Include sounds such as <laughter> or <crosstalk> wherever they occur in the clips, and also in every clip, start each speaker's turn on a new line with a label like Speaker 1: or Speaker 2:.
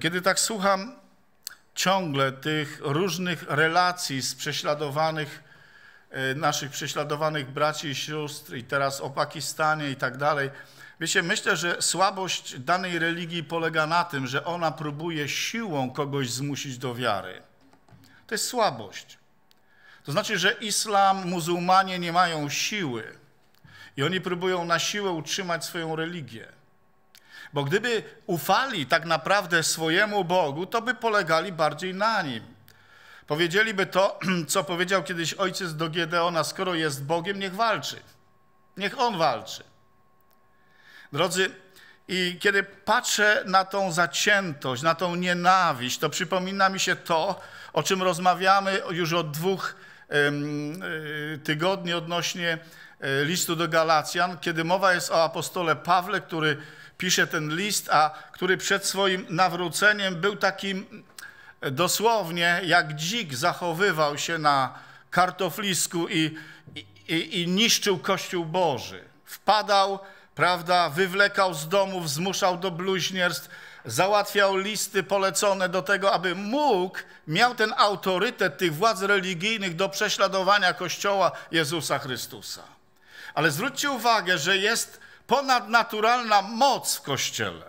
Speaker 1: Kiedy tak słucham ciągle tych różnych relacji z prześladowanych, e, naszych prześladowanych braci i sióstr i teraz o Pakistanie i tak dalej, wiecie, myślę, że słabość danej religii polega na tym, że ona próbuje siłą kogoś zmusić do wiary. To jest słabość. To znaczy, że islam, muzułmanie nie mają siły i oni próbują na siłę utrzymać swoją religię. Bo gdyby ufali tak naprawdę swojemu Bogu, to by polegali bardziej na nim. Powiedzieliby to, <clears throat> co powiedział kiedyś ojciec do Gedeona: Skoro jest Bogiem, niech walczy. Niech on walczy. Drodzy, i kiedy patrzę na tą zaciętość, na tą nienawiść, to przypomina mi się to, o czym rozmawiamy już od dwóch y, tygodni odnośnie y, listu do Galacjan, kiedy mowa jest o apostole Pawle, który pisze ten list, a który przed swoim nawróceniem był takim e, dosłownie jak dzik zachowywał się na kartoflisku i, i, i niszczył Kościół Boży. Wpadał, prawda, wywlekał z domów, zmuszał do bluźnierstw, załatwiał listy polecone do tego, aby mógł, miał ten autorytet tych władz religijnych do prześladowania Kościoła Jezusa Chrystusa. Ale zwróćcie uwagę, że jest ponadnaturalna moc w Kościele.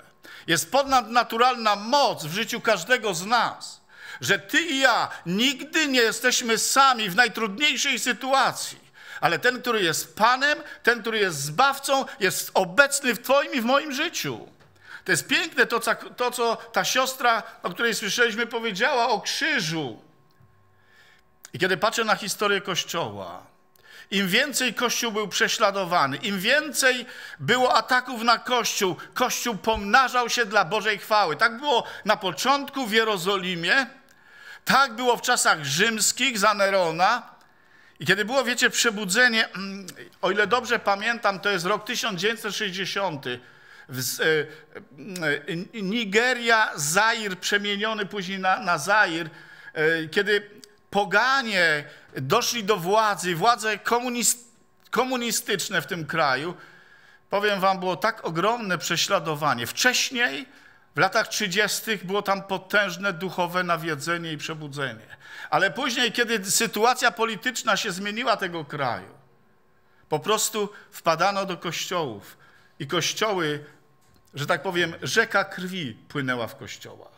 Speaker 1: Jest ponadnaturalna moc w życiu każdego z nas, że ty i ja nigdy nie jesteśmy sami w najtrudniejszej sytuacji ale ten, który jest Panem, ten, który jest zbawcą, jest obecny w Twoim i w moim życiu. To jest piękne to, to, co ta siostra, o której słyszeliśmy, powiedziała o krzyżu. I kiedy patrzę na historię Kościoła, im więcej Kościół był prześladowany, im więcej było ataków na Kościół, Kościół pomnażał się dla Bożej chwały. Tak było na początku w Jerozolimie, tak było w czasach rzymskich za Nerona. I kiedy było, wiecie, przebudzenie, mm, o ile dobrze pamiętam, to jest rok 1960. E, e, Nigeria, Zair, przemieniony później na, na Zair, e, kiedy poganie doszli do władzy, władze komunistyczne w tym kraju, powiem wam, było tak ogromne prześladowanie. Wcześniej, w latach 30., było tam potężne duchowe nawiedzenie i przebudzenie. Ale później, kiedy sytuacja polityczna się zmieniła tego kraju, po prostu wpadano do kościołów i kościoły, że tak powiem, rzeka krwi płynęła w kościołach.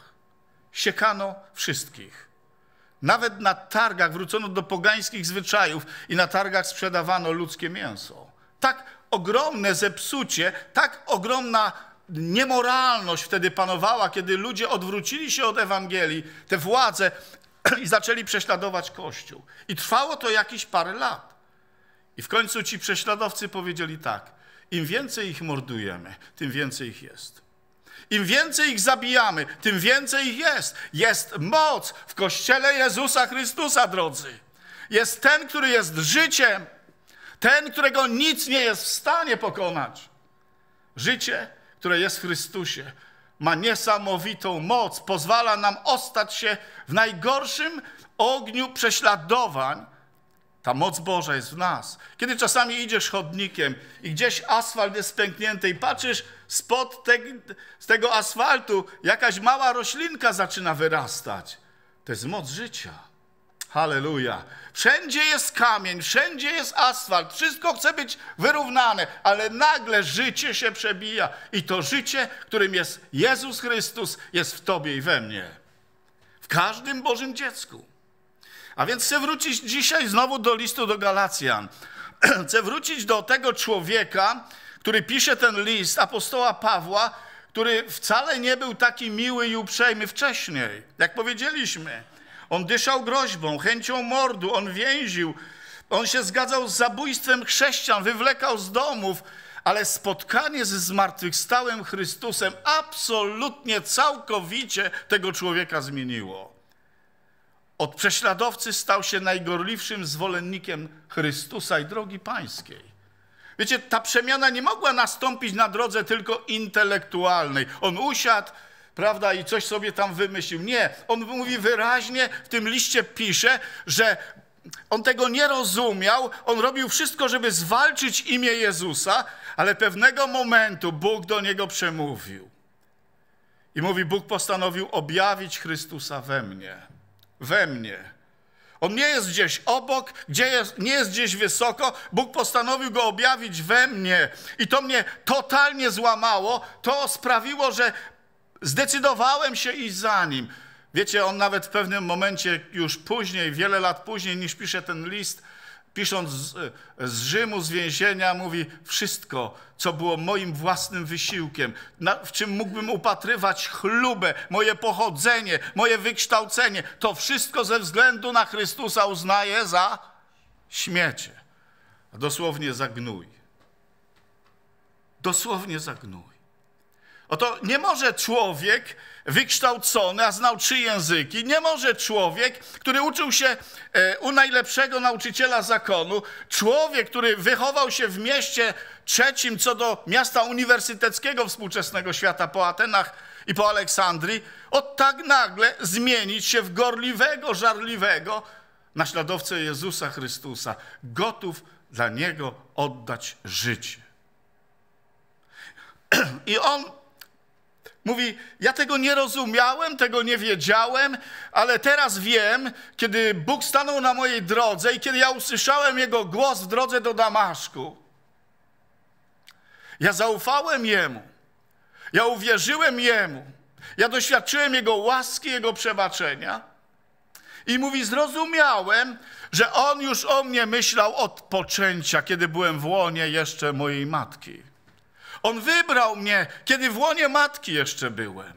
Speaker 1: Siekano wszystkich. Nawet na targach wrócono do pogańskich zwyczajów i na targach sprzedawano ludzkie mięso. Tak ogromne zepsucie, tak ogromna niemoralność wtedy panowała, kiedy ludzie odwrócili się od Ewangelii, te władze <clears throat> i zaczęli prześladować Kościół. I trwało to jakieś parę lat. I w końcu ci prześladowcy powiedzieli tak: im więcej ich mordujemy, tym więcej ich jest. Im więcej ich zabijamy, tym więcej ich jest. Jest moc w kościele Jezusa Chrystusa, drodzy. Jest ten, który jest życiem, ten, którego nic nie jest w stanie pokonać. Życie, które jest w Chrystusie, ma niesamowitą moc, pozwala nam ostać się w najgorszym ogniu prześladowań, ta moc Boża jest w nas. Kiedy czasami idziesz chodnikiem i gdzieś asfalt jest pęknięty i patrzysz spod te, z tego asfaltu jakaś mała roślinka zaczyna wyrastać. To jest moc życia. Halleluja. Wszędzie jest kamień, wszędzie jest asfalt, wszystko chce być wyrównane, ale nagle życie się przebija i to życie, którym jest Jezus Chrystus, jest w Tobie i we mnie. W każdym Bożym dziecku. A więc chcę wrócić dzisiaj znowu do listu do Galacjan. <clears throat> Chcę wrócić do tego człowieka, który pisze ten list, apostoła Pawła, który wcale nie był taki miły i uprzejmy wcześniej. Jak powiedzieliśmy, on dyszał groźbą, chęcią mordu, on więził, on się zgadzał z zabójstwem chrześcijan, wywlekał z domów, ale spotkanie ze zmartwychwstałym Chrystusem absolutnie, całkowicie tego człowieka zmieniło. Od prześladowcy stał się najgorliwszym zwolennikiem Chrystusa i drogi pańskiej. Wiecie, ta przemiana nie mogła nastąpić na drodze tylko intelektualnej. On usiadł, prawda, i coś sobie tam wymyślił. Nie, on mówi wyraźnie, w tym liście pisze, że on tego nie rozumiał, on robił wszystko, żeby zwalczyć imię Jezusa, ale pewnego momentu Bóg do niego przemówił. I mówi: Bóg postanowił objawić Chrystusa we mnie we mnie. On nie jest gdzieś obok, gdzie jest, nie jest gdzieś wysoko. Bóg postanowił go objawić we mnie. I to mnie totalnie złamało. To sprawiło, że zdecydowałem się iść za nim. Wiecie, on nawet w pewnym momencie, już później, wiele lat później niż pisze ten list, pisząc z, z Rzymu, z więzienia, mówi wszystko, co było moim własnym wysiłkiem, na, w czym mógłbym upatrywać chlubę, moje pochodzenie, moje wykształcenie, to wszystko ze względu na Chrystusa uznaję za śmiecie. dosłownie zagnój. Dosłownie zagnój. Oto nie może człowiek wykształcony, a znał trzy języki. Nie może człowiek, który uczył się e, u najlepszego nauczyciela zakonu, człowiek, który wychował się w mieście trzecim co do miasta uniwersyteckiego współczesnego świata po Atenach i po Aleksandrii, od tak nagle zmienić się w gorliwego, żarliwego naśladowcę Jezusa Chrystusa, gotów dla Niego oddać życie. <clears throat> I on Mówi, ja tego nie rozumiałem, tego nie wiedziałem, ale teraz wiem, kiedy Bóg stanął na mojej drodze i kiedy ja usłyszałem Jego głos w drodze do Damaszku. Ja zaufałem Jemu, ja uwierzyłem Jemu, ja doświadczyłem Jego łaski, Jego przebaczenia. I mówi, zrozumiałem, że On już o mnie myślał od poczęcia, kiedy byłem w łonie jeszcze mojej matki. On wybrał mnie, kiedy w łonie matki jeszcze byłem.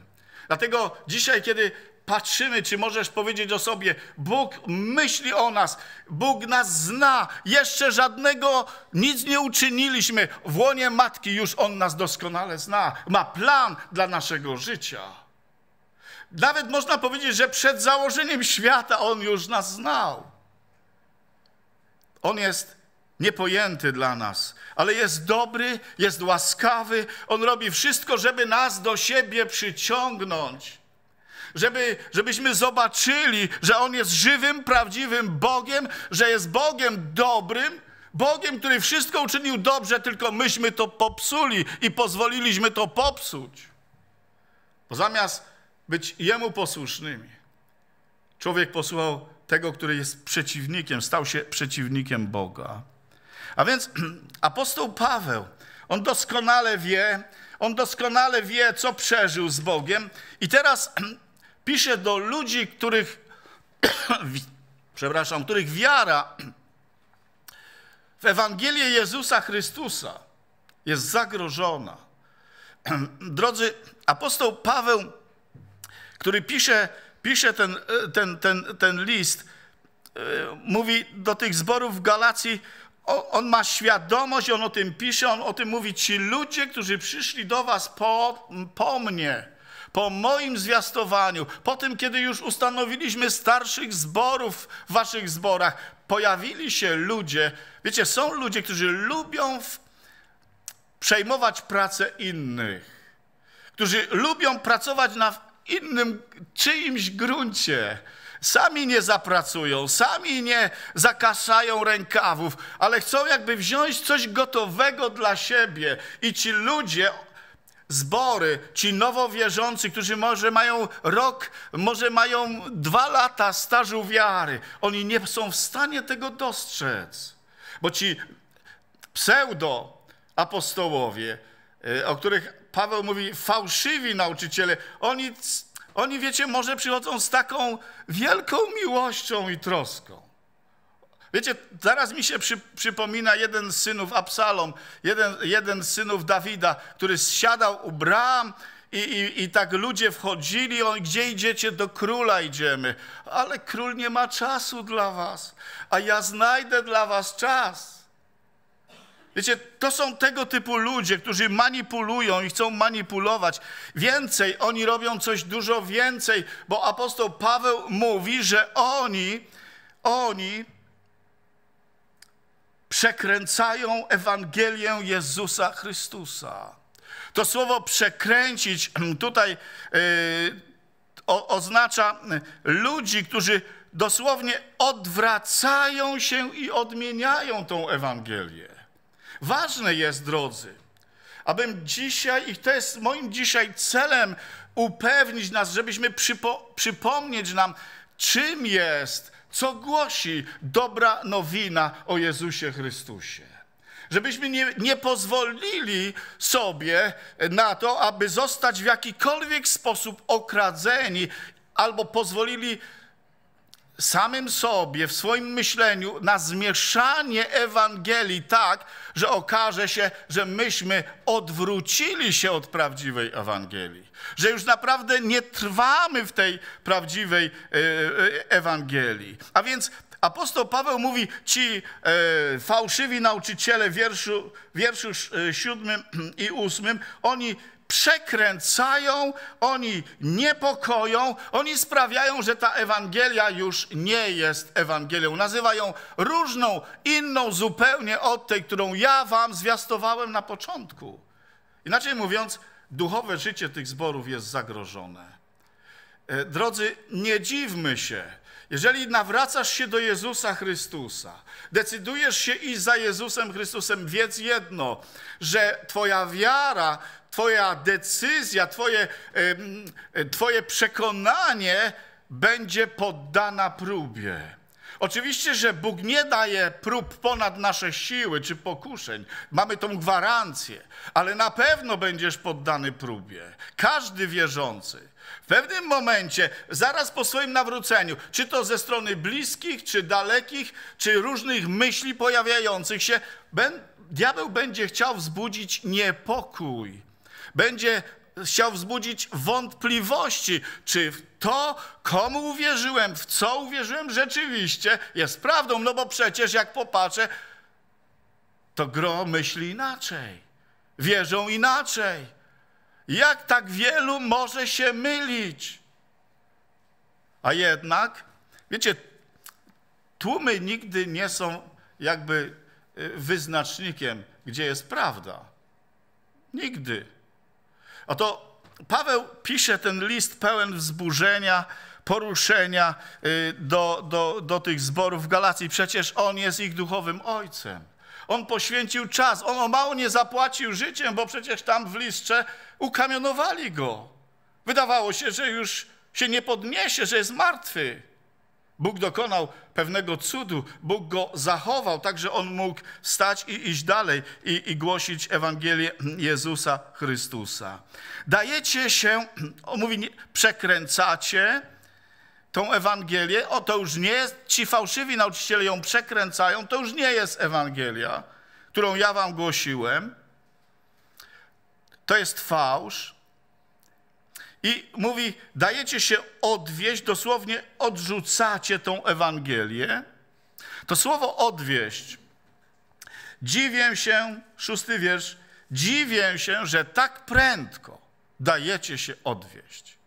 Speaker 1: Dlatego dzisiaj, kiedy patrzymy, czy możesz powiedzieć o sobie, Bóg myśli o nas, Bóg nas zna, jeszcze żadnego nic nie uczyniliśmy. W łonie matki już On nas doskonale zna, ma plan dla naszego życia. Nawet można powiedzieć, że przed założeniem świata On już nas znał. On jest niepojęty dla nas, ale jest dobry, jest łaskawy. On robi wszystko, żeby nas do siebie przyciągnąć. Żeby, żebyśmy zobaczyli, że On jest żywym, prawdziwym Bogiem, że jest Bogiem dobrym, Bogiem, który wszystko uczynił dobrze, tylko myśmy to popsuli i pozwoliliśmy to popsuć. Bo zamiast być Jemu posłusznymi, człowiek posłuchał tego, który jest przeciwnikiem, stał się przeciwnikiem Boga. A więc <clears throat> apostoł Paweł, on doskonale wie, on doskonale wie, co przeżył z Bogiem, i teraz <clears throat> pisze do ludzi, których, <clears throat> przepraszam, których wiara w Ewangelię Jezusa Chrystusa jest zagrożona. Drodzy, apostoł Paweł, który pisze, pisze ten, e, ten, ten, ten list, e, mówi do tych zborów w Galacji, on ma świadomość, on o tym pisze, on o tym mówi. Ci ludzie, którzy przyszli do was po, po mnie, po moim zwiastowaniu, po tym, kiedy już ustanowiliśmy starszych zborów w waszych zborach, pojawili się ludzie. Wiecie, są ludzie, którzy lubią w... przejmować pracę innych, którzy lubią pracować na innym czyimś gruncie sami nie zapracują, sami nie zakaszają rękawów, ale chcą jakby wziąć coś gotowego dla siebie. I ci ludzie zbory, ci nowowierzący, którzy może mają rok, może mają dwa lata stażu wiary, oni nie są w stanie tego dostrzec. Bo ci pseudo apostołowie, y, o których Paweł mówi, fałszywi nauczyciele, oni oni, wiecie, może przychodzą z taką wielką miłością i troską. Wiecie, zaraz mi się przy, przypomina jeden z synów Absalom, jeden, jeden z synów Dawida, który zsiadał u bram i, i, i tak ludzie wchodzili, on, gdzie idziecie? Do króla idziemy. Ale król nie ma czasu dla was, a ja znajdę dla was czas. Wiecie, to są tego typu ludzie, którzy manipulują i chcą manipulować. Więcej, oni robią coś dużo więcej, bo apostoł Paweł mówi, że oni, oni przekręcają Ewangelię Jezusa Chrystusa. To słowo przekręcić <clears throat> tutaj yy, o, oznacza yy, ludzi, którzy dosłownie odwracają się i odmieniają tą Ewangelię. Ważne jest, drodzy, abym dzisiaj, i to jest moim dzisiaj celem, upewnić nas, żebyśmy przypo, przypomnieć nam, czym jest, co głosi dobra nowina o Jezusie Chrystusie. Żebyśmy nie, nie pozwolili sobie na to, aby zostać w jakikolwiek sposób okradzeni albo pozwolili samym sobie, w swoim myśleniu, na zmieszanie Ewangelii tak, że okaże się, że myśmy odwrócili się od prawdziwej Ewangelii. Że już naprawdę nie trwamy w tej prawdziwej e, e, Ewangelii. A więc apostoł Paweł mówi, ci e, fałszywi nauczyciele wierszu, wierszu siódmym i ósmym, oni przekręcają, oni niepokoją, oni sprawiają, że ta Ewangelia już nie jest Ewangelią. Nazywają różną, inną zupełnie od tej, którą ja wam zwiastowałem na początku. Inaczej mówiąc, duchowe życie tych zborów jest zagrożone. E, drodzy, nie dziwmy się. Jeżeli nawracasz się do Jezusa Chrystusa, decydujesz się iść za Jezusem Chrystusem, wiedz jedno, że Twoja wiara Twoja decyzja, Twoje, twoje przekonanie będzie poddana próbie. Oczywiście, że Bóg nie daje prób ponad nasze siły czy pokuszeń. Mamy tą gwarancję, ale na pewno będziesz poddany próbie. Każdy wierzący. W pewnym momencie, zaraz po swoim nawróceniu, czy to ze strony bliskich, czy dalekich, czy różnych myśli pojawiających się, ben, diabeł będzie chciał wzbudzić niepokój będzie chciał wzbudzić wątpliwości, czy to, komu uwierzyłem, w co uwierzyłem, rzeczywiście jest prawdą. No bo przecież, jak popatrzę, to gro myśli inaczej, wierzą inaczej. Jak tak wielu może się mylić? A jednak, wiecie, tłumy nigdy nie są jakby y, wyznacznikiem, gdzie jest prawda. Nigdy. Oto Paweł pisze ten list pełen wzburzenia, poruszenia y, do, do, do tych zborów w Galacji. Przecież on jest ich duchowym ojcem. On poświęcił czas, on o mało nie zapłacił życiem, bo przecież tam w listrze ukamionowali go. Wydawało się, że już się nie podniesie, że jest martwy. Bóg dokonał pewnego cudu, Bóg go zachował, tak że on mógł stać i iść dalej i, i głosić Ewangelię Jezusa Chrystusa. Dajecie się, <clears throat> on mówi, przekręcacie tą Ewangelię, o to już nie jest, ci fałszywi nauczyciele ją przekręcają, to już nie jest Ewangelia, którą ja wam głosiłem. To jest fałsz, i mówi, dajecie się odwieść, dosłownie odrzucacie tą Ewangelię. To słowo odwieść, dziwię się, szósty wiersz, dziwię się, że tak prędko dajecie się odwieść.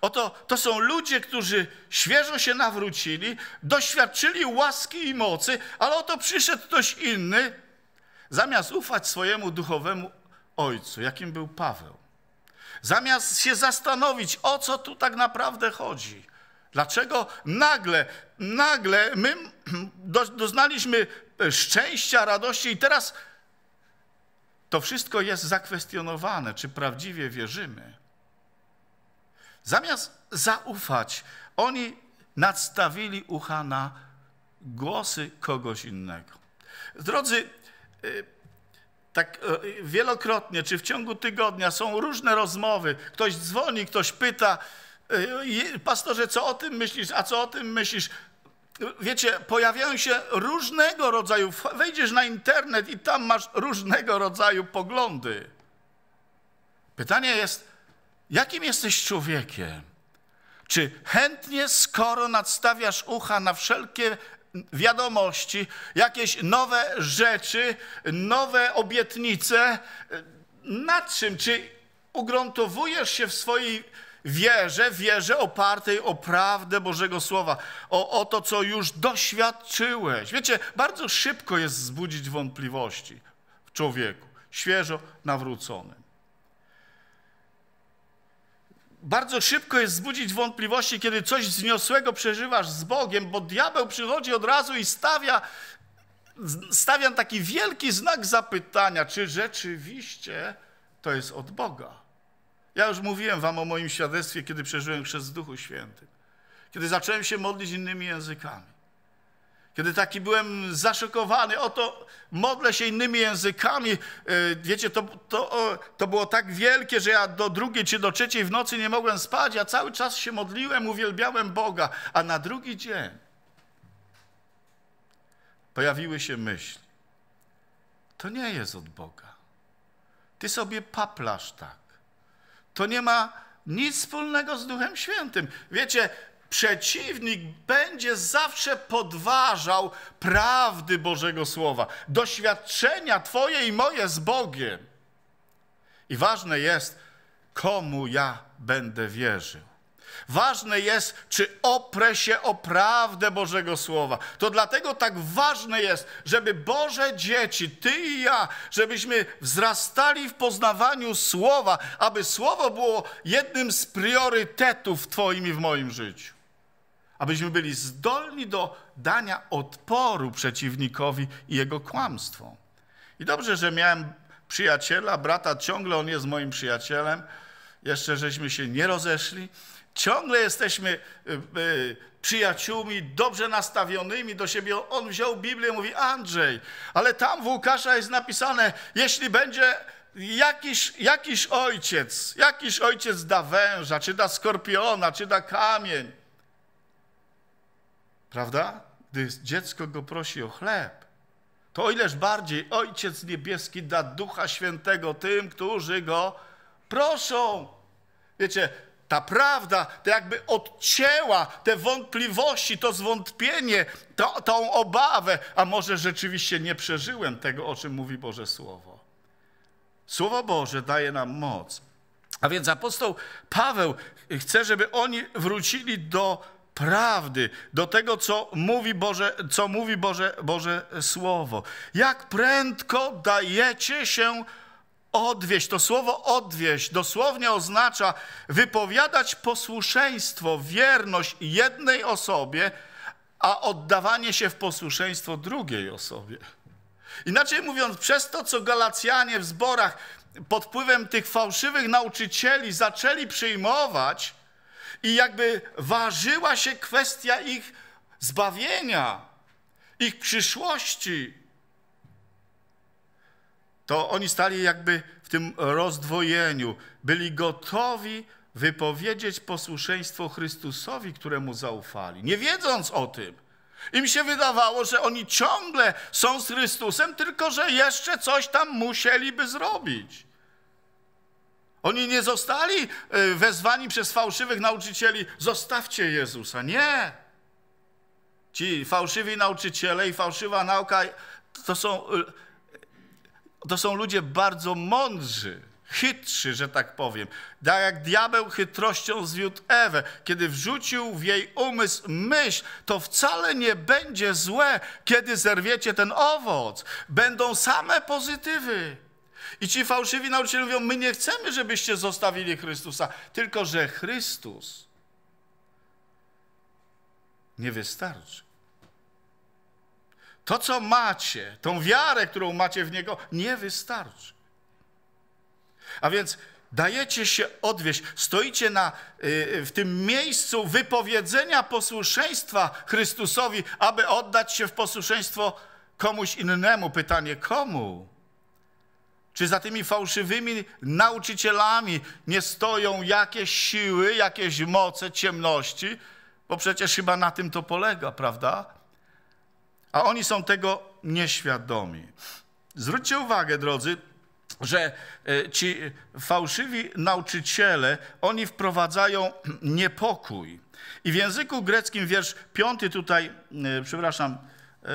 Speaker 1: Oto to są ludzie, którzy świeżo się nawrócili, doświadczyli łaski i mocy, ale oto przyszedł ktoś inny, zamiast ufać swojemu duchowemu ojcu, jakim był Paweł Zamiast się zastanowić, o co tu tak naprawdę chodzi. Dlaczego nagle, nagle my <clears throat> doznaliśmy e, szczęścia, radości i teraz to wszystko jest zakwestionowane, czy prawdziwie wierzymy. Zamiast zaufać, oni nadstawili ucha na głosy kogoś innego. Drodzy, e, tak e, wielokrotnie, czy w ciągu tygodnia są różne rozmowy. Ktoś dzwoni, ktoś pyta, e, pastorze, co o tym myślisz, a co o tym myślisz? Wiecie, pojawiają się różnego rodzaju, wejdziesz na internet i tam masz różnego rodzaju poglądy. Pytanie jest, jakim jesteś człowiekiem? Czy chętnie, skoro nadstawiasz ucha na wszelkie wiadomości, jakieś nowe rzeczy, nowe obietnice. Nad czym? Czy ugruntowujesz się w swojej wierze, wierze opartej o prawdę Bożego Słowa, o, o to, co już doświadczyłeś? Wiecie, bardzo szybko jest zbudzić wątpliwości w człowieku, świeżo nawrócony bardzo szybko jest zbudzić wątpliwości, kiedy coś wzniosłego przeżywasz z Bogiem, bo diabeł przychodzi od razu i stawia, stawia taki wielki znak zapytania, czy rzeczywiście to jest od Boga. Ja już mówiłem wam o moim świadectwie, kiedy przeżyłem chrzest w Duchu Świętym, kiedy zacząłem się modlić innymi językami. Kiedy taki byłem zaszokowany, oto modlę się innymi językami. E, wiecie, to, to, to było tak wielkie, że ja do drugiej czy do trzeciej w nocy nie mogłem spać. Ja cały czas się modliłem, uwielbiałem Boga. A na drugi dzień pojawiły się myśli. To nie jest od Boga. Ty sobie paplasz tak. To nie ma nic wspólnego z Duchem Świętym. Wiecie, Przeciwnik będzie zawsze podważał prawdy Bożego Słowa, doświadczenia Twoje i moje z Bogiem. I ważne jest, komu ja będę wierzył. Ważne jest, czy oprę się o prawdę Bożego Słowa. To dlatego tak ważne jest, żeby Boże dzieci, Ty i ja, żebyśmy wzrastali w poznawaniu Słowa, aby Słowo było jednym z priorytetów w Twoim i w moim życiu abyśmy byli zdolni do dania odporu przeciwnikowi i jego kłamstwom. I dobrze, że miałem przyjaciela, brata, ciągle on jest moim przyjacielem, jeszcze żeśmy się nie rozeszli. Ciągle jesteśmy y, y, przyjaciółmi, dobrze nastawionymi do siebie. On wziął Biblię mówi: Andrzej, ale tam w Łukasza jest napisane, jeśli będzie jakiś, jakiś ojciec, jakiś ojciec da węża, czy da skorpiona, czy da kamień, Prawda? Gdy dziecko go prosi o chleb, to o ileż bardziej Ojciec Niebieski da Ducha Świętego tym, którzy go proszą. Wiecie, ta prawda to jakby odcięła te wątpliwości, to zwątpienie, to, tą obawę, a może rzeczywiście nie przeżyłem tego, o czym mówi Boże Słowo. Słowo Boże daje nam moc. A więc apostoł Paweł chce, żeby oni wrócili do prawdy, do tego, co mówi Boże, co mówi Boże, Boże Słowo. Jak prędko dajecie się odwieść. To słowo odwieść dosłownie oznacza wypowiadać posłuszeństwo, wierność jednej osobie, a oddawanie się w posłuszeństwo drugiej osobie. Inaczej mówiąc, przez to, co Galacjanie w zborach pod wpływem tych fałszywych nauczycieli zaczęli przyjmować, i jakby ważyła się kwestia ich zbawienia, ich przyszłości. To oni stali jakby w tym rozdwojeniu, byli gotowi wypowiedzieć posłuszeństwo Chrystusowi, któremu zaufali, nie wiedząc o tym. Im się wydawało, że oni ciągle są z Chrystusem, tylko że jeszcze coś tam musieliby zrobić. Oni nie zostali y, wezwani przez fałszywych nauczycieli, zostawcie Jezusa. Nie. Ci fałszywi nauczyciele i fałszywa nauka to są, y, to są ludzie bardzo mądrzy, chytrzy, że tak powiem. Tak jak diabeł chytrością zwiódł Ewę, kiedy wrzucił w jej umysł myśl, to wcale nie będzie złe, kiedy zerwiecie ten owoc. Będą same pozytywy. I ci fałszywi nauczyciele mówią, my nie chcemy, żebyście zostawili Chrystusa, tylko że Chrystus nie wystarczy. To, co macie, tą wiarę, którą macie w Niego, nie wystarczy. A więc dajecie się odwieść, stoicie na, yy, w tym miejscu wypowiedzenia posłuszeństwa Chrystusowi, aby oddać się w posłuszeństwo komuś innemu. Pytanie komu? Czy za tymi fałszywymi nauczycielami nie stoją jakieś siły, jakieś moce ciemności? Bo przecież chyba na tym to polega, prawda? A oni są tego nieświadomi. Zwróćcie uwagę, drodzy, że e, ci fałszywi nauczyciele, oni wprowadzają <clears throat> niepokój. I w języku greckim wiersz piąty tutaj, e, przepraszam, e,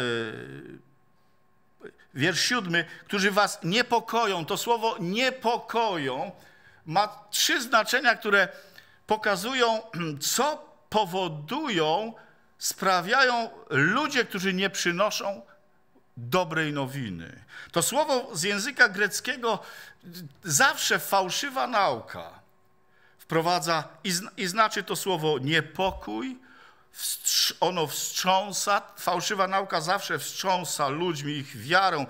Speaker 1: wiersz siódmy, którzy was niepokoją. To słowo niepokoją ma trzy znaczenia, które pokazują, <clears throat> co powodują, sprawiają ludzie, którzy nie przynoszą dobrej nowiny. To słowo z języka greckiego y, zawsze fałszywa nauka wprowadza i, i znaczy to słowo niepokój, ono wstrząsa, fałszywa nauka zawsze wstrząsa ludźmi, ich wiarą,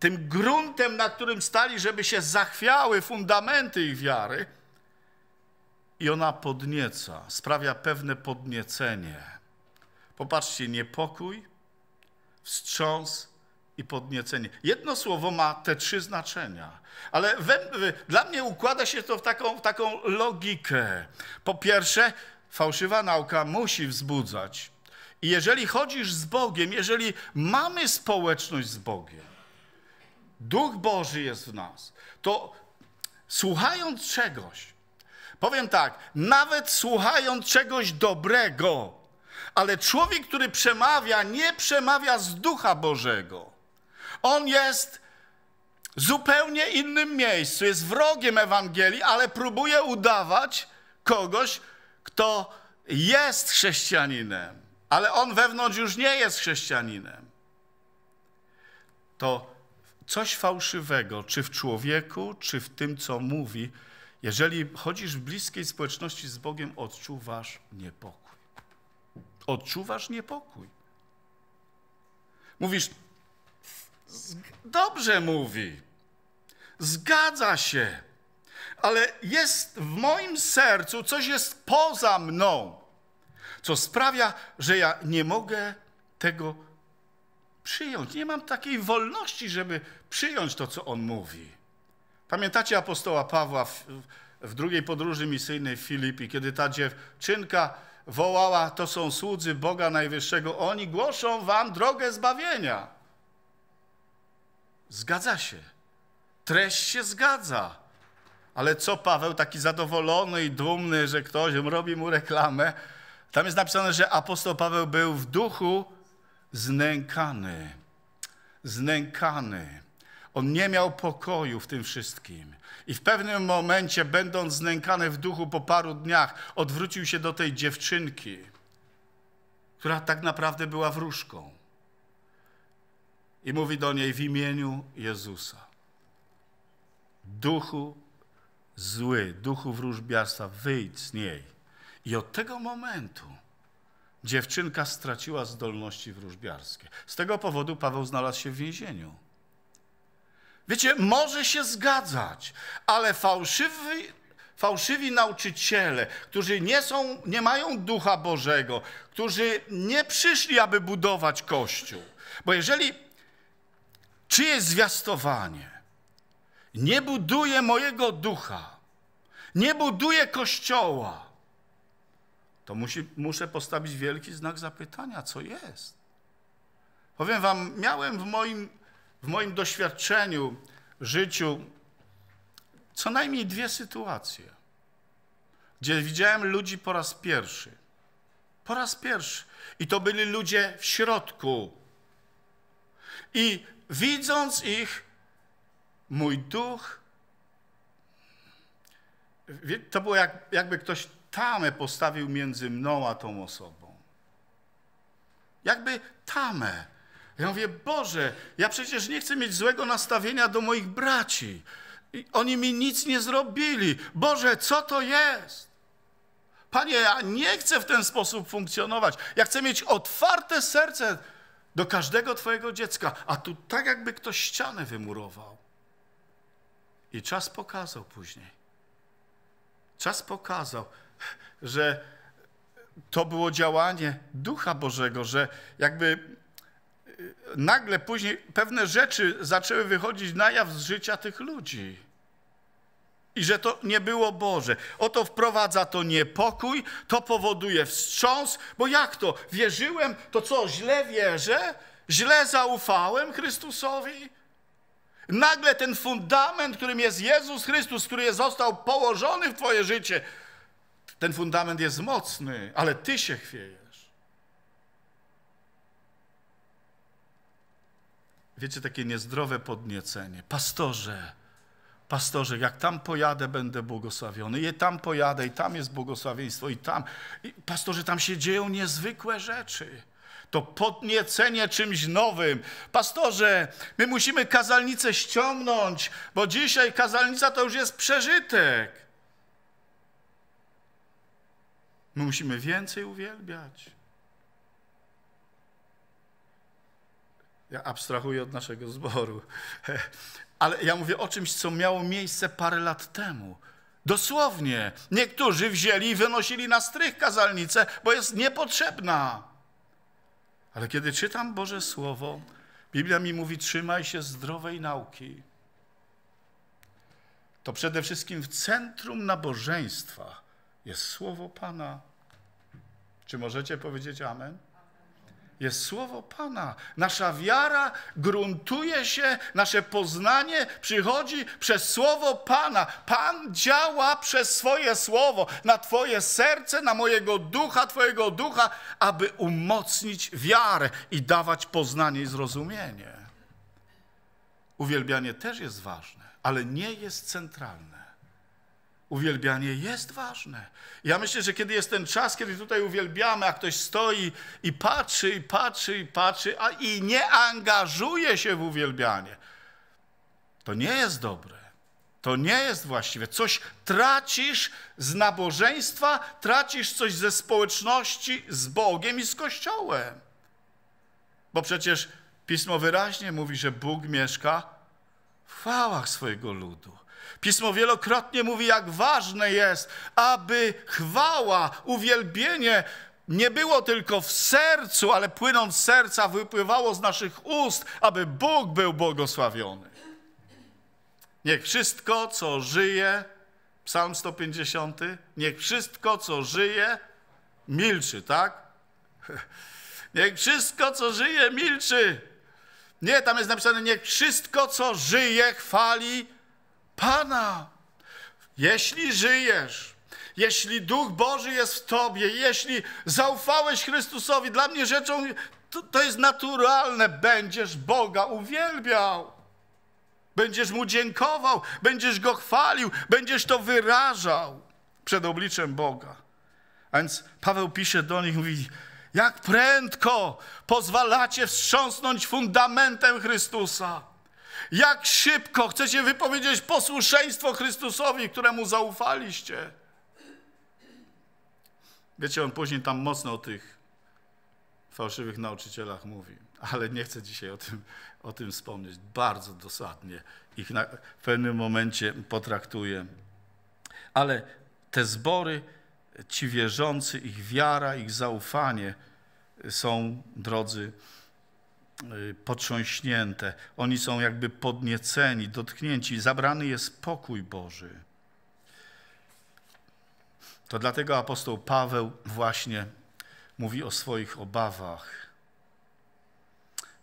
Speaker 1: tym gruntem, na którym stali, żeby się zachwiały fundamenty ich wiary. I ona podnieca, sprawia pewne podniecenie. Popatrzcie, niepokój, wstrząs i podniecenie. Jedno słowo ma te trzy znaczenia, ale we, dla mnie układa się to w taką, w taką logikę. Po pierwsze, fałszywa nauka musi wzbudzać. I jeżeli chodzisz z Bogiem, jeżeli mamy społeczność z Bogiem, Duch Boży jest w nas, to słuchając czegoś, powiem tak, nawet słuchając czegoś dobrego, ale człowiek, który przemawia, nie przemawia z Ducha Bożego. On jest w zupełnie innym miejscu, jest wrogiem Ewangelii, ale próbuje udawać kogoś, kto jest chrześcijaninem, ale on wewnątrz już nie jest chrześcijaninem, to coś fałszywego, czy w człowieku, czy w tym, co mówi, jeżeli chodzisz w bliskiej społeczności z Bogiem, odczuwasz niepokój. Odczuwasz niepokój. Mówisz, dobrze mówi, zgadza się ale jest w moim sercu coś jest poza mną, co sprawia, że ja nie mogę tego przyjąć. Nie mam takiej wolności, żeby przyjąć to, co on mówi. Pamiętacie apostoła Pawła w, w drugiej podróży misyjnej w Filipii, kiedy ta dziewczynka wołała: To są słudzy Boga Najwyższego, oni głoszą wam drogę zbawienia. Zgadza się. Treść się zgadza. Ale co Paweł, taki zadowolony i dumny, że ktoś robi mu reklamę, tam jest napisane, że apostoł Paweł był w duchu znękany. Znękany. On nie miał pokoju w tym wszystkim. I w pewnym momencie, będąc znękany w duchu po paru dniach, odwrócił się do tej dziewczynki, która tak naprawdę była wróżką. I mówi do niej w imieniu Jezusa. Duchu zły, duchu wróżbiarstwa, wyjdź z niej. I od tego momentu dziewczynka straciła zdolności wróżbiarskie. Z tego powodu Paweł znalazł się w więzieniu. Wiecie, może się zgadzać, ale fałszywy, fałszywi nauczyciele, którzy nie, są, nie mają ducha Bożego, którzy nie przyszli, aby budować Kościół. Bo jeżeli czyjeś zwiastowanie nie buduje mojego ducha, nie buduje kościoła, to musi, muszę postawić wielki znak zapytania, co jest. Powiem wam, miałem w moim, w moim doświadczeniu, życiu co najmniej dwie sytuacje, gdzie widziałem ludzi po raz pierwszy. Po raz pierwszy. I to byli ludzie w środku. I widząc ich, mój duch. To było jak, jakby ktoś tamę postawił między mną a tą osobą. Jakby tamę. Ja mówię, Boże, ja przecież nie chcę mieć złego nastawienia do moich braci. I oni mi nic nie zrobili. Boże, co to jest? Panie, ja nie chcę w ten sposób funkcjonować. Ja chcę mieć otwarte serce do każdego Twojego dziecka, a tu tak jakby ktoś ścianę wymurował. I czas pokazał później. Czas pokazał, że to było działanie Ducha Bożego, że jakby y, nagle później pewne rzeczy zaczęły wychodzić na jaw z życia tych ludzi. I że to nie było Boże. Oto wprowadza to niepokój, to powoduje wstrząs, bo jak to? Wierzyłem, to co, źle wierzę? Źle zaufałem Chrystusowi? Nagle ten fundament, którym jest Jezus Chrystus, który został położony w Twoje życie, ten fundament jest mocny, ale Ty się chwiejesz. Wiecie, takie niezdrowe podniecenie. Pastorze, pastorze, jak tam pojadę, będę błogosławiony. I tam pojadę i tam jest błogosławieństwo i tam. I pastorze, tam się dzieją niezwykłe rzeczy to podniecenie czymś nowym. Pastorze, my musimy kazalnicę ściągnąć, bo dzisiaj kazalnica to już jest przeżytek. My musimy więcej uwielbiać. Ja abstrahuję od naszego zboru, <laughs> ale ja mówię o czymś, co miało miejsce parę lat temu. Dosłownie, niektórzy wzięli i wynosili na strych kazalnicę, bo jest niepotrzebna. Ale kiedy czytam Boże Słowo, Biblia mi mówi: trzymaj się zdrowej nauki. To przede wszystkim w centrum nabożeństwa jest Słowo Pana. Czy możecie powiedzieć Amen? jest słowo Pana. Nasza wiara gruntuje się, nasze poznanie przychodzi przez słowo Pana. Pan działa przez swoje słowo na Twoje serce, na mojego ducha, Twojego ducha, aby umocnić wiarę i dawać poznanie i zrozumienie. Uwielbianie też jest ważne, ale nie jest centralne. Uwielbianie jest ważne. Ja myślę, że kiedy jest ten czas, kiedy tutaj uwielbiamy, a ktoś stoi i patrzy, i patrzy, i patrzy, a i nie angażuje się w uwielbianie, to nie jest dobre. To nie jest właściwe. Coś tracisz z nabożeństwa, tracisz coś ze społeczności, z Bogiem i z Kościołem. Bo przecież Pismo wyraźnie mówi, że Bóg mieszka w chwałach swojego ludu. Pismo wielokrotnie mówi, jak ważne jest, aby chwała, uwielbienie nie było tylko w sercu, ale płynąc z serca wypływało z naszych ust, aby Bóg był błogosławiony. Niech wszystko, co żyje, Psalm 150, niech wszystko, co żyje, milczy, tak? Niech wszystko, co żyje, milczy. Nie, tam jest napisane, niech wszystko, co żyje, chwali Pana. Jeśli żyjesz, jeśli Duch Boży jest w Tobie, jeśli zaufałeś Chrystusowi, dla mnie rzeczą to, to jest naturalne, będziesz Boga uwielbiał. Będziesz Mu dziękował, będziesz Go chwalił, będziesz to wyrażał przed obliczem Boga. A więc Paweł pisze do nich, mówi, jak prędko pozwalacie wstrząsnąć fundamentem Chrystusa. Jak szybko chcecie wypowiedzieć posłuszeństwo Chrystusowi, któremu zaufaliście. Wiecie, on później tam mocno o tych fałszywych nauczycielach mówi, ale nie chcę dzisiaj o tym, o tym wspomnieć. Bardzo dosadnie ich na, w pewnym momencie potraktuje. Ale te zbory, ci wierzący, ich wiara, ich zaufanie są, drodzy, Y, potrząśnięte, oni są jakby podnieceni, dotknięci, zabrany jest pokój Boży. To dlatego apostoł Paweł właśnie mówi o swoich obawach,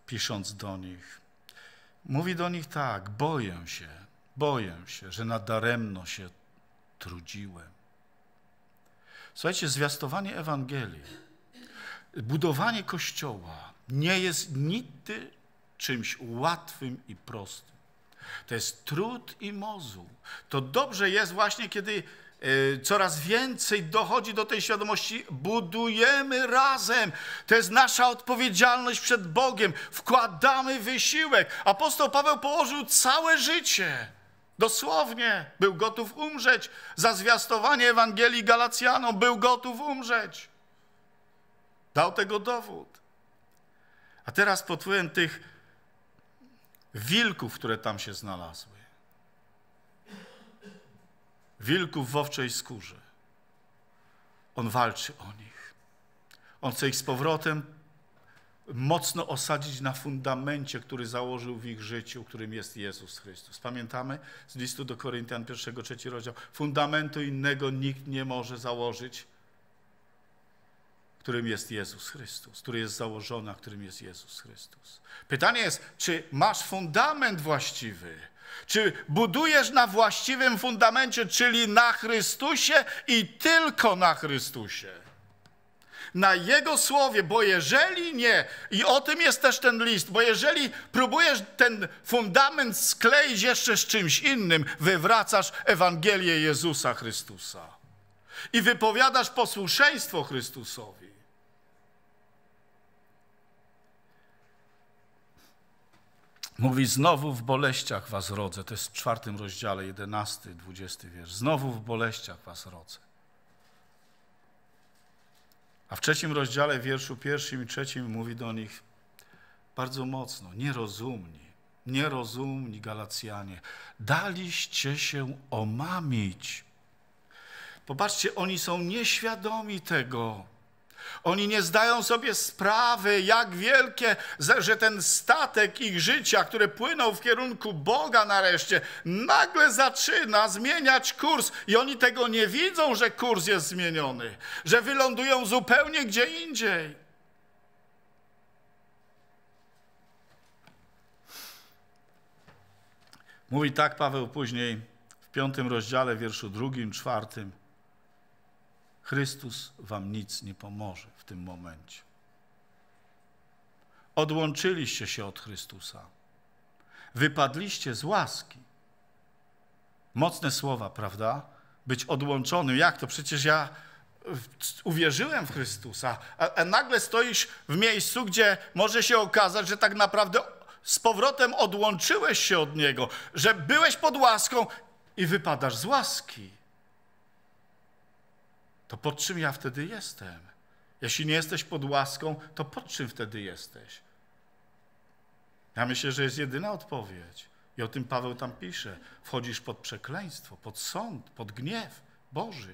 Speaker 1: pisząc do nich. Mówi do nich tak: boję się, boję się, że nadaremno się trudziłem. Słuchajcie, zwiastowanie Ewangelii, budowanie kościoła, nie jest nigdy czymś łatwym i prostym. To jest trud i mozu. To dobrze jest właśnie, kiedy e, coraz więcej dochodzi do tej świadomości, budujemy razem. To jest nasza odpowiedzialność przed Bogiem. Wkładamy wysiłek. Apostoł Paweł położył całe życie. Dosłownie był gotów umrzeć za zwiastowanie Ewangelii Galacjanom, był gotów umrzeć. Dał tego dowód. A teraz pod wpływem tych wilków, które tam się znalazły, wilków w owczej skórze, on walczy o nich. On chce ich z powrotem mocno osadzić na fundamencie, który założył w ich życiu, którym jest Jezus Chrystus. Pamiętamy z listu do Koryntian, pierwszego, trzeci rozdział. Fundamentu innego nikt nie może założyć którym jest Jezus Chrystus, który jest założony, którym jest Jezus Chrystus. Pytanie jest, czy masz fundament właściwy? Czy budujesz na właściwym fundamencie, czyli na Chrystusie i tylko na Chrystusie? Na Jego słowie, bo jeżeli nie, i o tym jest też ten list, bo jeżeli próbujesz ten fundament skleić jeszcze z czymś innym, wywracasz Ewangelię Jezusa Chrystusa i wypowiadasz posłuszeństwo Chrystusowi. Mówi, znowu w boleściach was rodzę. To jest w czwartym rozdziale, jedenasty, dwudziesty wiersz. Znowu w boleściach was rodzę. A w trzecim rozdziale, wierszu pierwszym i trzecim mówi do nich bardzo mocno, nierozumni, nierozumni Galacjanie, daliście się omamić. Popatrzcie, oni są nieświadomi tego. Oni nie zdają sobie sprawy, jak wielkie, że ten statek ich życia, który płynął w kierunku Boga nareszcie, nagle zaczyna zmieniać kurs i oni tego nie widzą, że kurs jest zmieniony, że wylądują zupełnie gdzie indziej. Mówi tak Paweł później w piątym rozdziale, wierszu drugim, czwartym. Chrystus wam nic nie pomoże w tym momencie. Odłączyliście się od Chrystusa. Wypadliście z łaski. Mocne słowa, prawda? Być odłączony. Jak to? Przecież ja e, uwierzyłem w Chrystusa, a, a nagle stoisz w miejscu, gdzie może się okazać, że tak naprawdę z powrotem odłączyłeś się od Niego, że byłeś pod łaską i wypadasz z łaski to pod czym ja wtedy jestem? Jeśli nie jesteś pod łaską, to pod czym wtedy jesteś? Ja myślę, że jest jedyna odpowiedź. I o tym Paweł tam pisze. Wchodzisz pod przekleństwo, pod sąd, pod gniew Boży.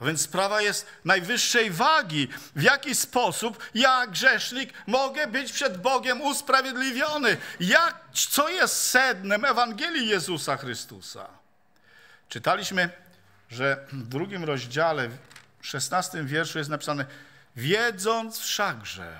Speaker 1: A więc sprawa jest najwyższej wagi. W jaki sposób ja, grzesznik, mogę być przed Bogiem usprawiedliwiony? Jak, co jest sednem Ewangelii Jezusa Chrystusa? Czytaliśmy że w drugim rozdziale, w szesnastym wierszu jest napisane wiedząc wszakże,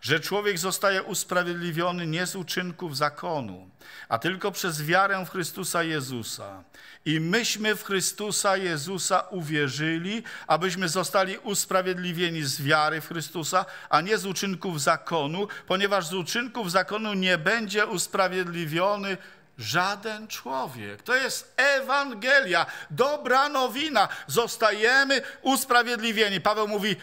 Speaker 1: że człowiek zostaje usprawiedliwiony nie z uczynków zakonu, a tylko przez wiarę w Chrystusa Jezusa. I myśmy w Chrystusa Jezusa uwierzyli, abyśmy zostali usprawiedliwieni z wiary w Chrystusa, a nie z uczynków zakonu, ponieważ z uczynków zakonu nie będzie usprawiedliwiony Żaden człowiek. To jest Ewangelia, dobra nowina. Zostajemy usprawiedliwieni. Paweł mówi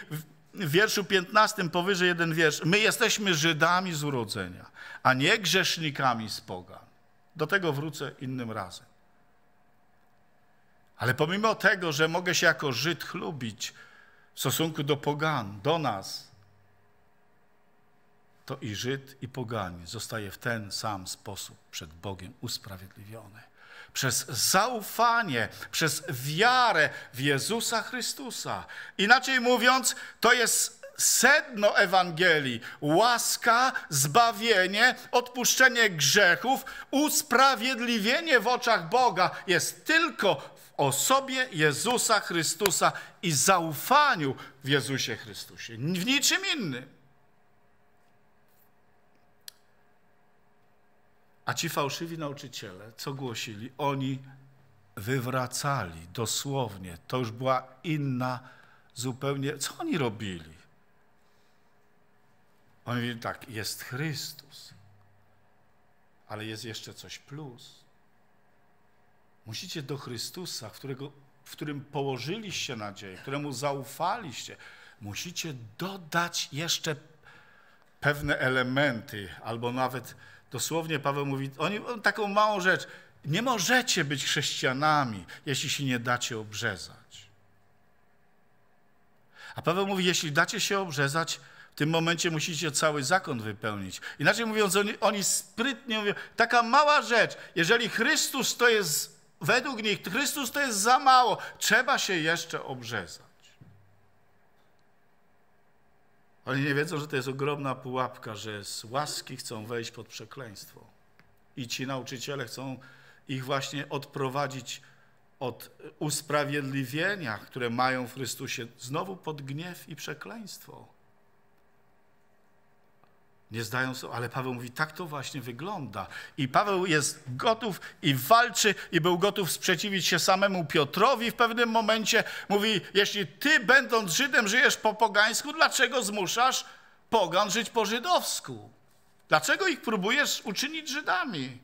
Speaker 1: w wierszu 15, powyżej jeden wiersz. My jesteśmy Żydami z urodzenia, a nie grzesznikami z pogan. Do tego wrócę innym razem. Ale pomimo tego, że mogę się jako Żyd chlubić w stosunku do pogan, do nas, to i Żyd, i pogani zostaje w ten sam sposób przed Bogiem usprawiedliwiony. Przez zaufanie, przez wiarę w Jezusa Chrystusa. Inaczej mówiąc, to jest sedno Ewangelii: łaska, zbawienie, odpuszczenie grzechów, usprawiedliwienie w oczach Boga jest tylko w osobie Jezusa Chrystusa i zaufaniu w Jezusie Chrystusie, w niczym innym. A ci fałszywi nauczyciele, co głosili? Oni wywracali dosłownie. To już była inna zupełnie. Co oni robili? Oni mówili tak, jest Chrystus, ale jest jeszcze coś plus. Musicie do Chrystusa, którego, w którym położyliście nadzieję, któremu zaufaliście, musicie dodać jeszcze pewne elementy albo nawet Dosłownie Paweł mówi, oni taką małą rzecz, nie możecie być chrześcijanami, jeśli się nie dacie obrzezać. A Paweł mówi, jeśli dacie się obrzezać, w tym momencie musicie cały zakon wypełnić. Inaczej mówiąc, oni, oni sprytnie mówią, taka mała rzecz, jeżeli Chrystus to jest, według nich, Chrystus to jest za mało, trzeba się jeszcze obrzezać. Oni nie wiedzą, że to jest ogromna pułapka, że z łaski chcą wejść pod przekleństwo. I ci nauczyciele chcą ich właśnie odprowadzić od usprawiedliwienia, które mają w Chrystusie, znowu pod gniew i przekleństwo. Nie zdają sobie, ale Paweł mówi, tak to właśnie wygląda. I Paweł jest gotów i walczy i był gotów sprzeciwić się samemu Piotrowi. W pewnym momencie mówi, jeśli ty będąc Żydem żyjesz po pogańsku, dlaczego zmuszasz pogan żyć po żydowsku? Dlaczego ich próbujesz uczynić Żydami?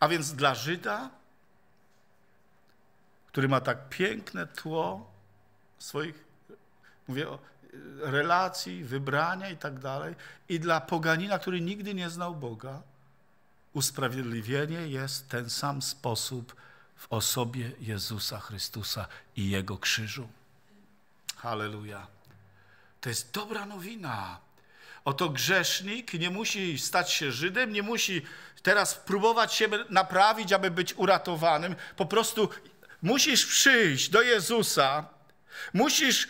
Speaker 1: A więc dla Żyda, który ma tak piękne tło swoich, mówię o relacji, wybrania i tak dalej. I dla poganina, który nigdy nie znał Boga, usprawiedliwienie jest ten sam sposób w osobie Jezusa Chrystusa i Jego krzyżu. Halleluja. To jest dobra nowina. Oto grzesznik nie musi stać się Żydem, nie musi teraz próbować się naprawić, aby być uratowanym. Po prostu musisz przyjść do Jezusa, musisz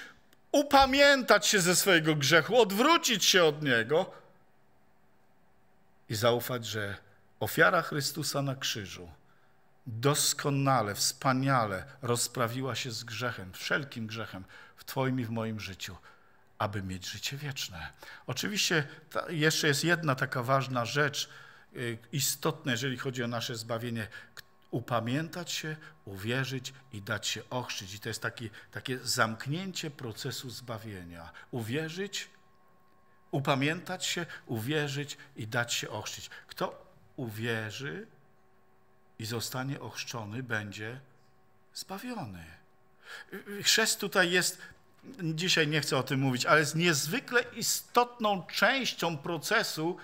Speaker 1: upamiętać się ze swojego grzechu, odwrócić się od niego i zaufać, że ofiara Chrystusa na krzyżu doskonale, wspaniale rozprawiła się z grzechem, wszelkim grzechem w Twoim i w moim życiu, aby mieć życie wieczne. Oczywiście jeszcze jest jedna taka ważna rzecz, y, istotna, jeżeli chodzi o nasze zbawienie, upamiętać się, uwierzyć i dać się ochrzcić. I to jest taki, takie zamknięcie procesu zbawienia. Uwierzyć, upamiętać się, uwierzyć i dać się ochrzcić. Kto uwierzy i zostanie ochrzczony, będzie zbawiony. Chrzest tutaj jest dzisiaj nie chcę o tym mówić, ale jest niezwykle istotną częścią procesu,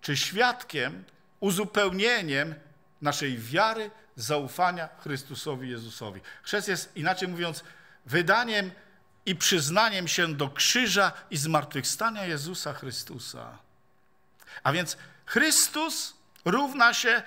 Speaker 1: czy świadkiem, uzupełnieniem naszej wiary, zaufania Chrystusowi Jezusowi. Chrzest jest, inaczej mówiąc, wydaniem i przyznaniem się do krzyża i zmartwychwstania Jezusa Chrystusa. A więc Chrystus równa się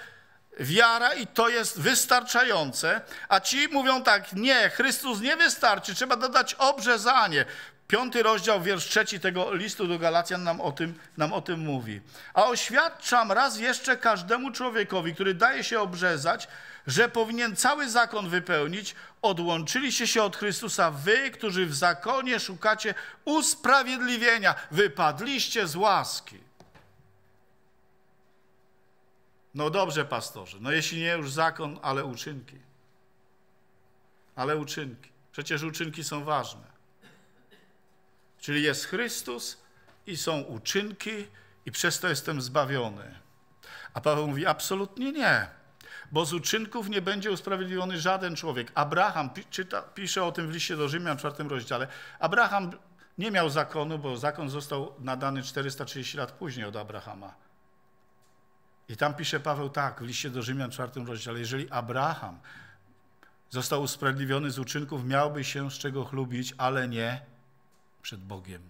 Speaker 1: wiara i to jest wystarczające. A ci mówią tak, nie, Chrystus nie wystarczy, trzeba dodać obrzezanie. Piąty rozdział, wiersz trzeci tego listu do Galacjan nam o, tym, nam o tym mówi. A oświadczam raz jeszcze każdemu człowiekowi, który daje się obrzezać, że powinien cały zakon wypełnić. Odłączyliście się od Chrystusa, wy, którzy w zakonie szukacie usprawiedliwienia. Wypadliście z łaski. No dobrze, pastorze, no jeśli nie już zakon, ale uczynki. Ale uczynki. Przecież uczynki są ważne. Czyli jest Chrystus i są uczynki i przez to jestem zbawiony. A Paweł mówi, absolutnie nie, bo z uczynków nie będzie usprawiedliwiony żaden człowiek. Abraham, czyta, pisze o tym w liście do Rzymian, w czwartym rozdziale, Abraham nie miał zakonu, bo zakon został nadany 430 lat później od Abrahama. I tam pisze Paweł tak, w liście do Rzymian, czwartym rozdziale, jeżeli Abraham został usprawiedliwiony z uczynków, miałby się z czego chlubić, ale nie przed Bogiem,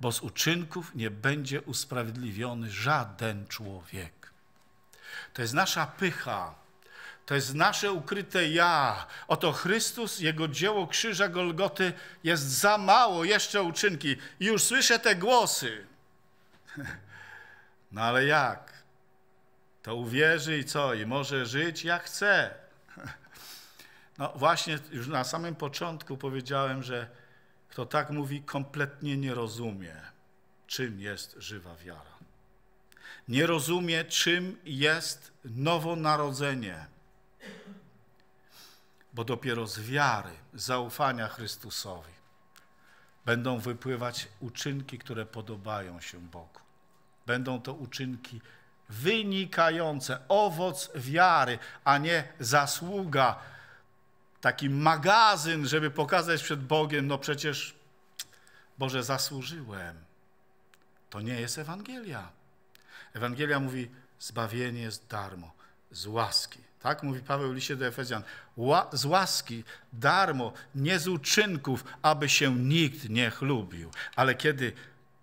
Speaker 1: bo z uczynków nie będzie usprawiedliwiony żaden człowiek. To jest nasza pycha, to jest nasze ukryte ja. Oto Chrystus, Jego dzieło krzyża Golgoty jest za mało jeszcze uczynki. I już słyszę te głosy. <laughs> No ale jak? To uwierzy i co? I może żyć jak chce. <laughs> No właśnie już na samym początku powiedziałem, że kto tak mówi, kompletnie nie rozumie, czym jest żywa wiara. Nie rozumie, czym jest nowonarodzenie, bo dopiero z wiary, zaufania Chrystusowi będą wypływać uczynki, które podobają się Bogu. Będą to uczynki wynikające, owoc wiary, a nie zasługa taki magazyn, żeby pokazać przed Bogiem, no przecież Boże zasłużyłem. To nie jest Ewangelia. Ewangelia mówi, zbawienie jest darmo, z łaski. Tak mówi Paweł w liście do Efezjan. Ła z łaski, darmo, nie z uczynków, aby się nikt nie chlubił. Ale kiedy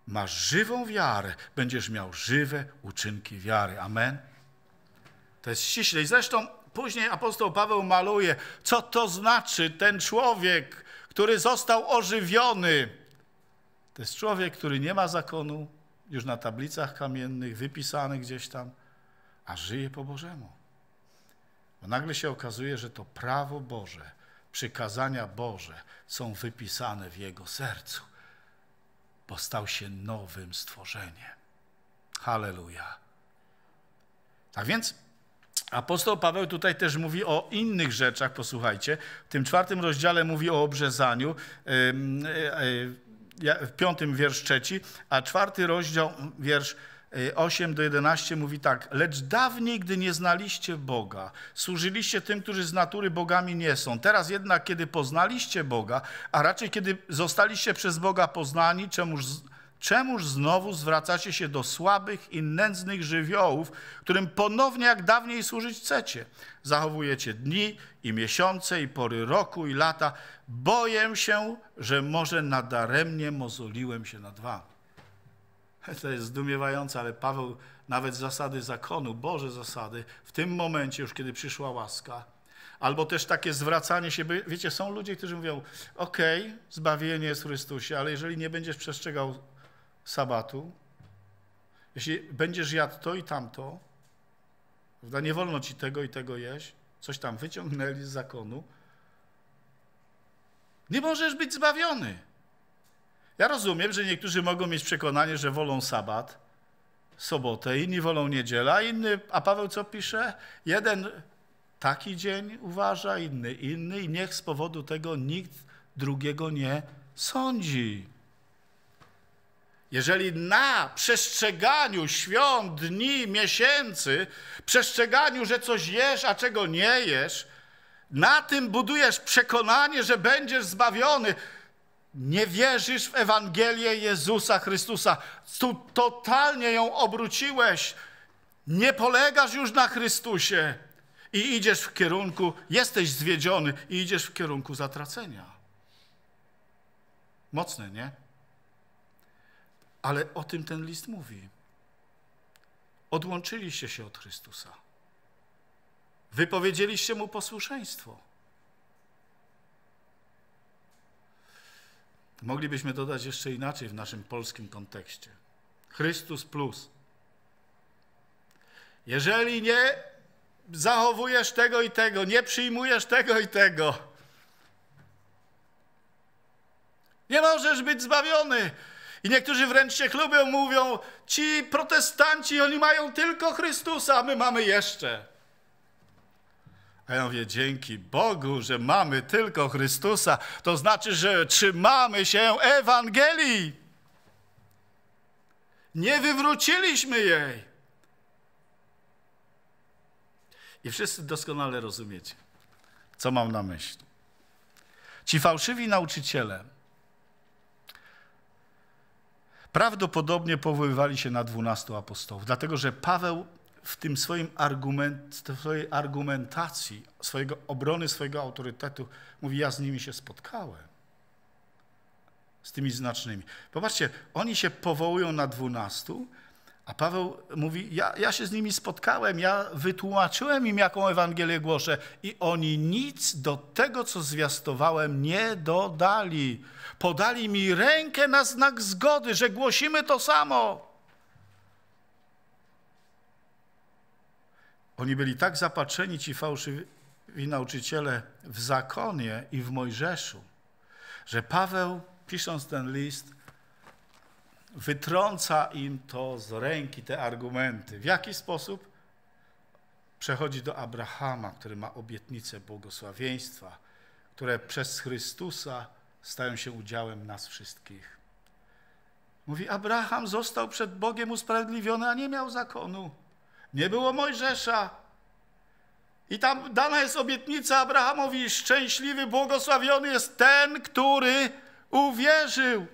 Speaker 1: masz żywą wiarę, będziesz miał żywe uczynki wiary. Amen? To jest i Zresztą Później apostoł Paweł maluje, co to znaczy ten człowiek, który został ożywiony. To jest człowiek, który nie ma zakonu, już na tablicach kamiennych, wypisany gdzieś tam, a żyje po Bożemu. Bo nagle się okazuje, że to prawo Boże, przykazania Boże są wypisane w jego sercu, bo stał się nowym stworzeniem. Halleluja. Tak więc Apostoł Paweł tutaj też mówi o innych rzeczach, posłuchajcie. W tym czwartym rozdziale mówi o obrzezaniu, y, y, w piątym wiersz trzeci, a czwarty rozdział, wiersz 8 y, do 11 mówi tak: Lecz dawniej, gdy nie znaliście Boga, służyliście tym, którzy z natury bogami nie są. Teraz jednak, kiedy poznaliście Boga, a raczej kiedy zostaliście przez Boga poznani, czemuż Czemuż znowu zwracacie się do słabych i nędznych żywiołów, którym ponownie jak dawniej służyć chcecie? Zachowujecie dni i miesiące i pory roku i lata. Boję się, że może nadaremnie mozoliłem się na dwa. <laughs> To jest zdumiewające, ale Paweł nawet zasady zakonu, Boże zasady, w tym momencie już, kiedy przyszła łaska, albo też takie zwracanie się, wiecie, są ludzie, którzy mówią, okej, okay, zbawienie jest w Chrystusie, ale jeżeli nie będziesz przestrzegał sabatu, jeśli będziesz jadł to i tamto, prawda, nie wolno ci tego i tego jeść, coś tam wyciągnęli z zakonu, nie możesz być zbawiony. Ja rozumiem, że niektórzy mogą mieć przekonanie, że wolą sabat, sobotę, inni wolą Niedziela, inny, a Paweł co pisze? Jeden taki dzień uważa, inny inny i niech z powodu tego nikt drugiego nie sądzi. Jeżeli na przestrzeganiu świąt, dni, miesięcy, przestrzeganiu, że coś jesz, a czego nie jesz, na tym budujesz przekonanie, że będziesz zbawiony, nie wierzysz w Ewangelię Jezusa Chrystusa, tu totalnie ją obróciłeś, nie polegasz już na Chrystusie i idziesz w kierunku, jesteś zwiedziony i idziesz w kierunku zatracenia. Mocne, nie? Ale o tym ten list mówi. Odłączyliście się od Chrystusa. Wypowiedzieliście mu posłuszeństwo. Moglibyśmy dodać jeszcze inaczej w naszym polskim kontekście. Chrystus plus. Jeżeli nie zachowujesz tego i tego, nie przyjmujesz tego i tego, nie możesz być zbawiony. I niektórzy wręcz się chlubią, mówią, ci protestanci, oni mają tylko Chrystusa, a my mamy jeszcze. A ja mówię, dzięki Bogu, że mamy tylko Chrystusa, to znaczy, że trzymamy się Ewangelii. Nie wywróciliśmy jej. I wszyscy doskonale rozumiecie, co mam na myśli. Ci fałszywi nauczyciele, prawdopodobnie powoływali się na dwunastu apostołów, dlatego że Paweł w tym swoim argument, swojej argumentacji, swojego obrony, swojego autorytetu mówi, ja z nimi się spotkałem. Z tymi znacznymi. Popatrzcie, oni się powołują na dwunastu, a Paweł mówi: ja, ja się z nimi spotkałem, ja wytłumaczyłem im, jaką Ewangelię głoszę, i oni nic do tego, co zwiastowałem, nie dodali. Podali mi rękę na znak zgody, że głosimy to samo. Oni byli tak zapatrzeni, ci fałszywi nauczyciele, w zakonie i w Mojżeszu, że Paweł, pisząc ten list, wytrąca im to z ręki, te argumenty. W jaki sposób? Przechodzi do Abrahama, który ma obietnicę błogosławieństwa, które przez Chrystusa stają się udziałem nas wszystkich. Mówi, Abraham został przed Bogiem usprawiedliwiony, a nie miał zakonu. Nie było Mojżesza. I tam dana jest obietnica Abrahamowi, szczęśliwy, błogosławiony jest ten, który uwierzył.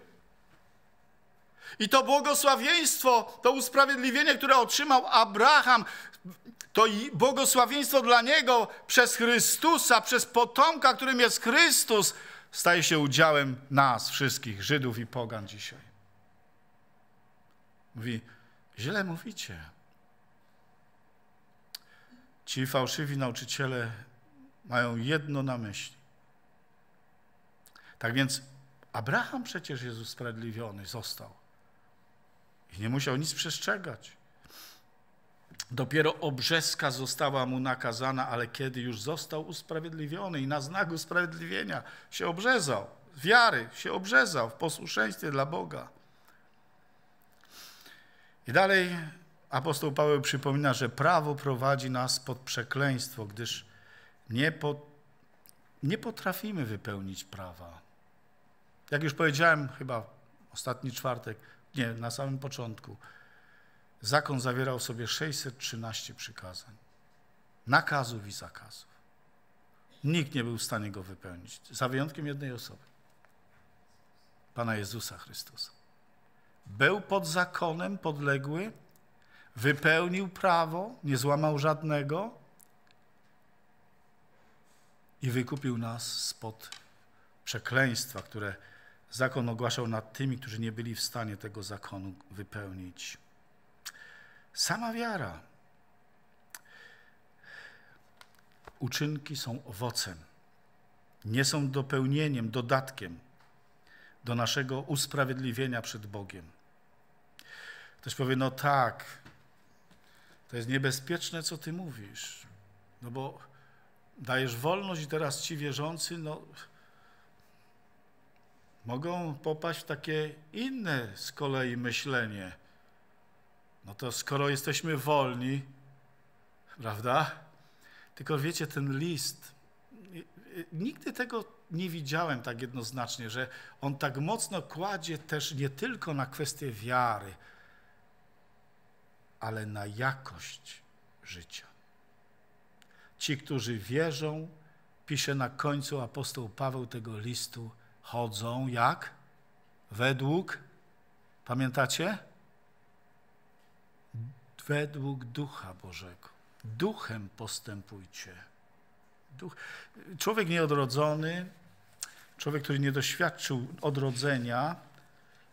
Speaker 1: I to błogosławieństwo, to usprawiedliwienie, które otrzymał Abraham, to błogosławieństwo dla niego przez Chrystusa, przez potomka, którym jest Chrystus, staje się udziałem nas wszystkich, Żydów i Pogan dzisiaj. Mówi, źle mówicie. Ci fałszywi nauczyciele mają jedno na myśli. Tak więc Abraham przecież jest usprawiedliwiony, został. I nie musiał nic przestrzegać. Dopiero obrzeska została mu nakazana, ale kiedy już został usprawiedliwiony i na znak usprawiedliwienia się obrzezał, wiary się obrzezał w posłuszeństwie dla Boga. I dalej apostoł Paweł przypomina, że prawo prowadzi nas pod przekleństwo, gdyż nie, po, nie potrafimy wypełnić prawa. Jak już powiedziałem chyba ostatni czwartek, nie, na samym początku, zakon zawierał w sobie 613 przykazań, nakazów i zakazów. Nikt nie był w stanie go wypełnić, za wyjątkiem jednej osoby, Pana Jezusa Chrystusa. Był pod zakonem podległy, wypełnił prawo, nie złamał żadnego i wykupił nas spod przekleństwa, które zakon ogłaszał nad tymi, którzy nie byli w stanie tego zakonu wypełnić. Sama wiara. Uczynki są owocem, nie są dopełnieniem, dodatkiem do naszego usprawiedliwienia przed Bogiem. Ktoś powie, no tak, to jest niebezpieczne, co ty mówisz, no bo dajesz wolność i teraz ci wierzący, no mogą popaść w takie inne z kolei myślenie. No to skoro jesteśmy wolni, prawda? Tylko wiecie, ten list, y, y, nigdy tego nie widziałem tak jednoznacznie, że on tak mocno kładzie też nie tylko na kwestię wiary, ale na jakość życia. Ci, którzy wierzą, pisze na końcu apostoł Paweł tego listu, chodzą jak? Według, pamiętacie? Według Ducha Bożego. Duchem postępujcie. Duch. Człowiek nieodrodzony, człowiek, który nie doświadczył odrodzenia,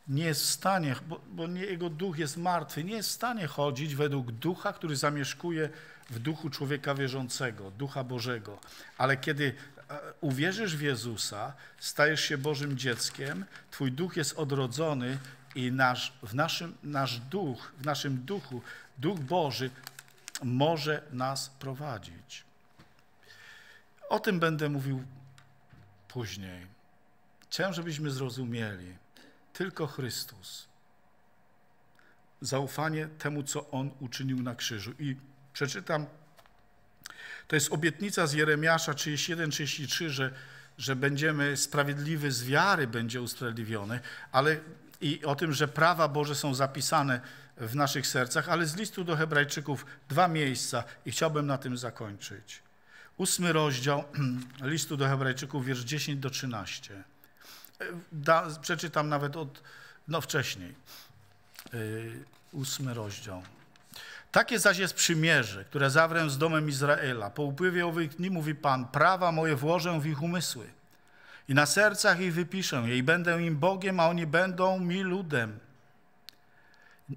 Speaker 1: nie jest w stanie, bo, bo nie, jego duch jest martwy, nie jest w stanie chodzić według ducha, który zamieszkuje w duchu człowieka wierzącego, ducha Bożego. Ale kiedy uwierzysz w Jezusa, stajesz się Bożym dzieckiem, Twój duch jest odrodzony i nasz, w naszym, nasz duch, w naszym duchu, duch Boży może nas prowadzić. O tym będę mówił później. Chciałem, żebyśmy zrozumieli, tylko Chrystus. Zaufanie temu, co On uczynił na krzyżu. I przeczytam to jest obietnica z Jeremiasza 31-33, że, że będziemy sprawiedliwy z wiary, będzie usprawiedliwiony, ale i o tym, że prawa Boże są zapisane w naszych sercach, ale z listu do Hebrajczyków dwa miejsca i chciałbym na tym zakończyć. Ósmy rozdział <clears throat> listu do Hebrajczyków, wiersz 10 do 13. E, da, przeczytam nawet od, no wcześniej. Yy, ósmy rozdział. Takie zaś jest przymierze, które zawrę z domem Izraela. Po upływie owych dni, mówi Pan, prawa moje włożę w ich umysły i na sercach ich wypiszę je i będę im Bogiem, a oni będą mi ludem.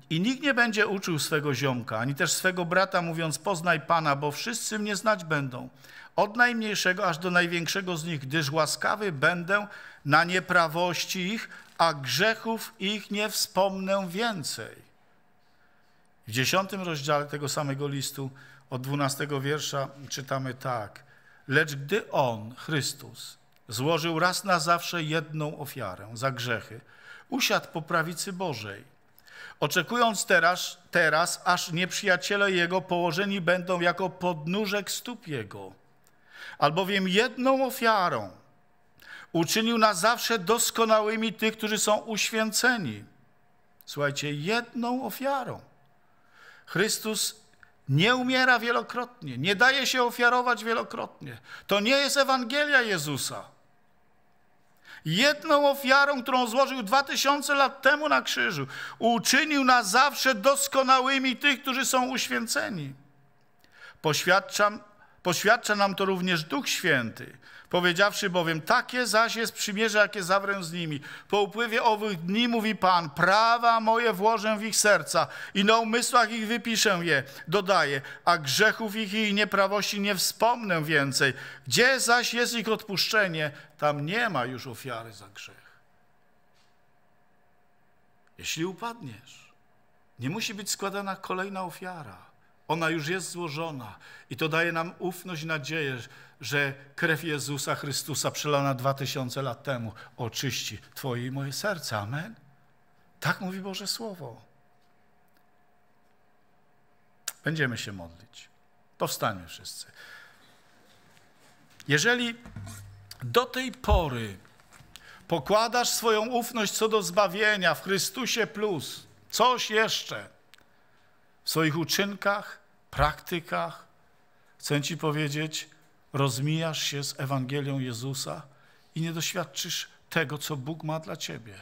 Speaker 1: I nikt nie będzie uczył swego ziomka, ani też swego brata, mówiąc poznaj Pana, bo wszyscy mnie znać będą, od najmniejszego aż do największego z nich, gdyż łaskawy będę na nieprawości ich, a grzechów ich nie wspomnę więcej. W dziesiątym rozdziale tego samego listu od dwunastego wiersza czytamy tak. Lecz gdy On, Chrystus, złożył raz na zawsze jedną ofiarę za grzechy, usiadł po prawicy Bożej, oczekując teraz, teraz aż nieprzyjaciele Jego położeni będą jako podnóżek stóp Jego. Albowiem jedną ofiarą uczynił na zawsze doskonałymi tych, którzy są uświęceni. Słuchajcie, jedną ofiarą. Chrystus nie umiera wielokrotnie, nie daje się ofiarować wielokrotnie. To nie jest Ewangelia Jezusa. Jedną ofiarą, którą złożył dwa tysiące lat temu na krzyżu, uczynił na zawsze doskonałymi tych, którzy są uświęceni. Poświadczam Poświadcza nam to również Duch Święty, powiedziawszy bowiem, takie zaś jest przymierze, jakie zawrę z nimi. Po upływie owych dni, mówi Pan, prawa moje włożę w ich serca i na umysłach ich wypiszę je, dodaję, a grzechów ich i nieprawości nie wspomnę więcej. Gdzie zaś jest ich odpuszczenie, tam nie ma już ofiary za grzech. Jeśli upadniesz, nie musi być składana kolejna ofiara. Ona już jest złożona i to daje nam ufność i nadzieję, że krew Jezusa Chrystusa przelana dwa tysiące lat temu oczyści Twoje i moje serce. Amen. Tak mówi Boże Słowo. Będziemy się modlić. Powstanie wszyscy. Jeżeli do tej pory pokładasz swoją ufność co do zbawienia w Chrystusie plus coś jeszcze, w swoich uczynkach, praktykach. Chcę Ci powiedzieć, rozmijasz się z Ewangelią Jezusa i nie doświadczysz tego, co Bóg ma dla Ciebie.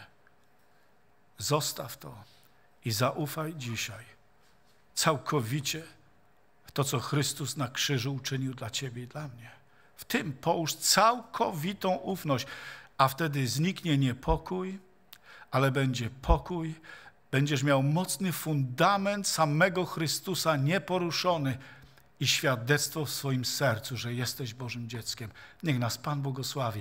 Speaker 1: Zostaw to i zaufaj dzisiaj całkowicie w to, co Chrystus na krzyżu uczynił dla Ciebie i dla mnie. W tym połóż całkowitą ufność, a wtedy zniknie niepokój, ale będzie pokój, będziesz miał mocny fundament samego Chrystusa nieporuszony i świadectwo w swoim sercu, że jesteś Bożym dzieckiem. Niech nas Pan błogosławi.